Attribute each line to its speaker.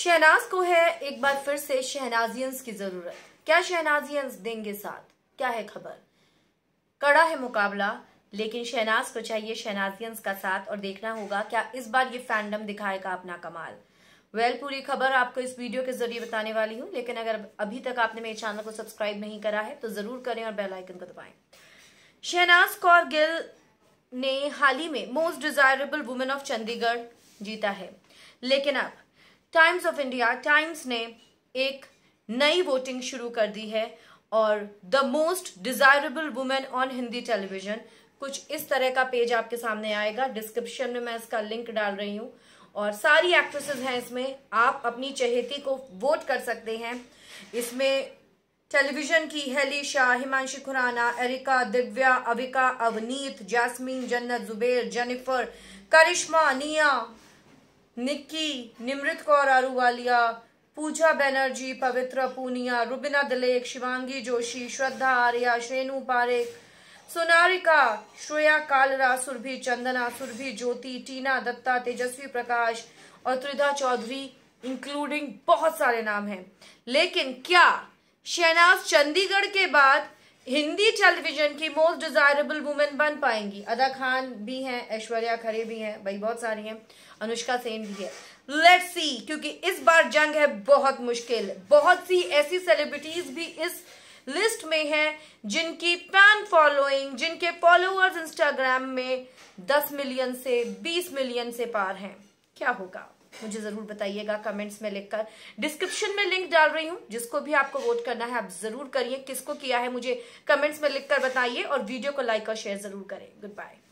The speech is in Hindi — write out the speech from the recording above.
Speaker 1: शहनाज को है एक बार फिर से शहनाजियंस की जरूरत क्या शहनाजियंस देंगे साथ क्या है खबर कड़ा है मुकाबला लेकिन शहनाज को चाहिए शहनाजियंस का साथ और देखना होगा क्या इस बार ये फैंडम दिखाएगा अपना कमाल वेल well, पूरी खबर आपको इस वीडियो के जरिए बताने वाली हूँ लेकिन अगर अभी तक आपने मेरे चैनल को सब्सक्राइब नहीं करा है तो जरूर करें और बेल आइकन को दबाएं शहनाज कौर गिल ने हाल ही में most desirable women of Chandigarh जीता है लेकिन अब टाइम्स ऑफ इंडिया टाइम्स ने एक नई वोटिंग शुरू कर दी है और the most desirable women on Hindi television कुछ इस तरह का पेज आपके सामने आएगा डिस्क्रिप्शन में मैं इसका लिंक डाल रही हूँ और सारी एक्ट्रेसेस हैं इसमें आप अपनी चहेती को वोट कर सकते हैं इसमें टेलीविजन की हेली शाह हिमांशी खुराना एरिका दिव्या अविका अवनीत जैस्मीन जन्नत जुबेर जेनिफर करिश्मा निया निक्की निमृत कौर आरूवालिया पूजा बैनर्जी पवित्र पूनिया रुबिना दिलेक शिवांगी जोशी श्रद्धा आर्या श्रेनु पारेख सोनारिका श्रेया कालरा सुरभि चंदना सुरभि ज्योति टीना दत्ता तेजस्वी प्रकाश और त्रिधा चौधरी इंक्लूडिंग बहुत सारे नाम हैं लेकिन क्या शहनाज चंडीगढ़ के बाद हिंदी टेलीविजन की मोस्ट डिजायरेबल वुमेन बन पाएंगी अदा खान भी हैं ऐश्वर्या खरे भी हैं भाई बहुत सारी हैं अनुष्का सेन भी है लेट्स सी क्योंकि इस बार जंग है बहुत मुश्किल बहुत सी ऐसी सेलिब्रिटीज भी इस लिस्ट में हैं जिनकी पैन फॉलोइंग जिनके फॉलोअर्स इंस्टाग्राम में 10 मिलियन से 20 मिलियन से पार हैं क्या होगा मुझे ज़रूर बताइएगा कमेंट्स में लिखकर डिस्क्रिप्शन में लिंक डाल रही हूँ जिसको भी आपको वोट करना है आप ज़रूर करिए किसको किया है मुझे कमेंट्स में लिखकर बताइए और वीडियो को लाइक और शेयर ज़रूर करें गुड बाय